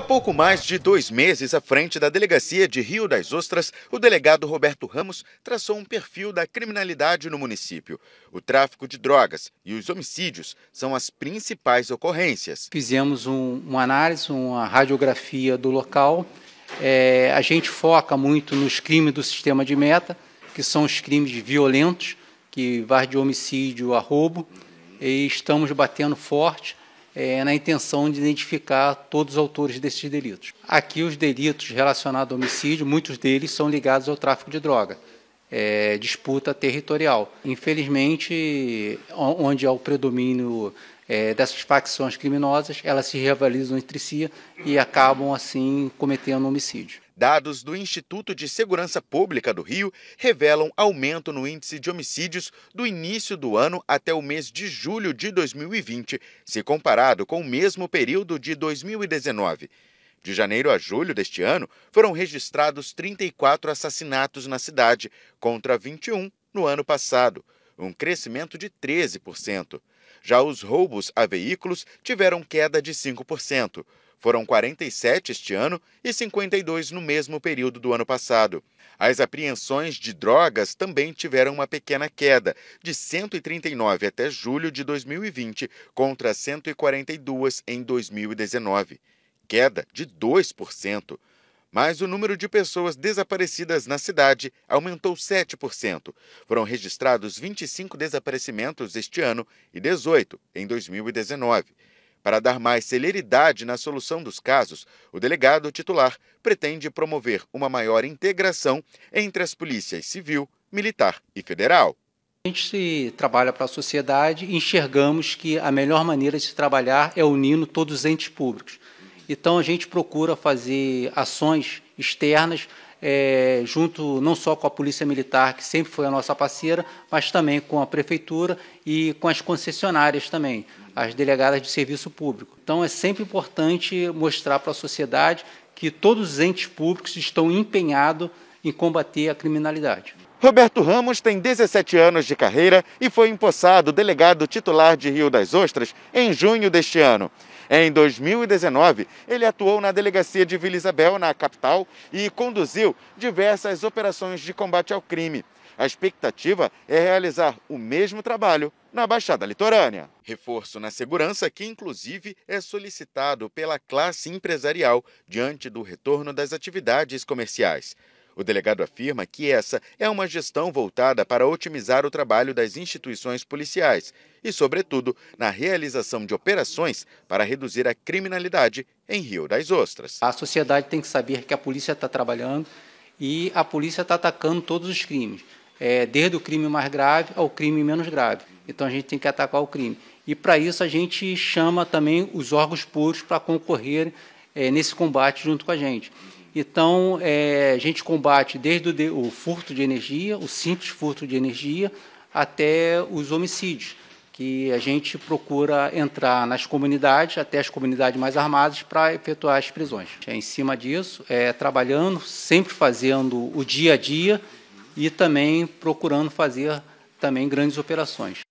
Há pouco mais de dois meses à frente da delegacia de Rio das Ostras, o delegado Roberto Ramos traçou um perfil da criminalidade no município. O tráfico de drogas e os homicídios são as principais ocorrências. Fizemos um, uma análise, uma radiografia do local. É, a gente foca muito nos crimes do sistema de meta, que são os crimes violentos, que vai de homicídio a roubo, e estamos batendo forte é, na intenção de identificar todos os autores desses delitos. Aqui, os delitos relacionados ao homicídio, muitos deles são ligados ao tráfico de droga é, disputa territorial. Infelizmente, onde há o predomínio é, dessas facções criminosas, elas se rivalizam entre si e acabam, assim, cometendo homicídio. Dados do Instituto de Segurança Pública do Rio revelam aumento no índice de homicídios do início do ano até o mês de julho de 2020, se comparado com o mesmo período de 2019. De janeiro a julho deste ano, foram registrados 34 assassinatos na cidade, contra 21 no ano passado, um crescimento de 13%. Já os roubos a veículos tiveram queda de 5%. Foram 47 este ano e 52 no mesmo período do ano passado. As apreensões de drogas também tiveram uma pequena queda, de 139 até julho de 2020, contra 142 em 2019 queda de 2%, mas o número de pessoas desaparecidas na cidade aumentou 7%. Foram registrados 25 desaparecimentos este ano e 18 em 2019. Para dar mais celeridade na solução dos casos, o delegado titular pretende promover uma maior integração entre as polícias civil, militar e federal. A gente se trabalha para a sociedade e enxergamos que a melhor maneira de se trabalhar é unindo todos os entes públicos. Então a gente procura fazer ações externas é, junto não só com a Polícia Militar, que sempre foi a nossa parceira, mas também com a Prefeitura e com as concessionárias também, as delegadas de serviço público. Então, é sempre importante mostrar para a sociedade que todos os entes públicos estão empenhados em combater a criminalidade. Roberto Ramos tem 17 anos de carreira e foi empossado delegado titular de Rio das Ostras em junho deste ano. Em 2019, ele atuou na delegacia de Vila Isabel, na capital, e conduziu diversas operações de combate ao crime. A expectativa é realizar o mesmo trabalho na Baixada Litorânea. Reforço na segurança que, inclusive, é solicitado pela classe empresarial diante do retorno das atividades comerciais. O delegado afirma que essa é uma gestão voltada para otimizar o trabalho das instituições policiais e, sobretudo, na realização de operações para reduzir a criminalidade em Rio das Ostras. A sociedade tem que saber que a polícia está trabalhando e a polícia está atacando todos os crimes, é, desde o crime mais grave ao crime menos grave. Então a gente tem que atacar o crime. E para isso a gente chama também os órgãos públicos para concorrer é, nesse combate junto com a gente. Então, é, a gente combate desde o, o furto de energia, o simples furto de energia, até os homicídios, que a gente procura entrar nas comunidades, até as comunidades mais armadas, para efetuar as prisões. É, em cima disso, é, trabalhando, sempre fazendo o dia a dia e também procurando fazer também grandes operações.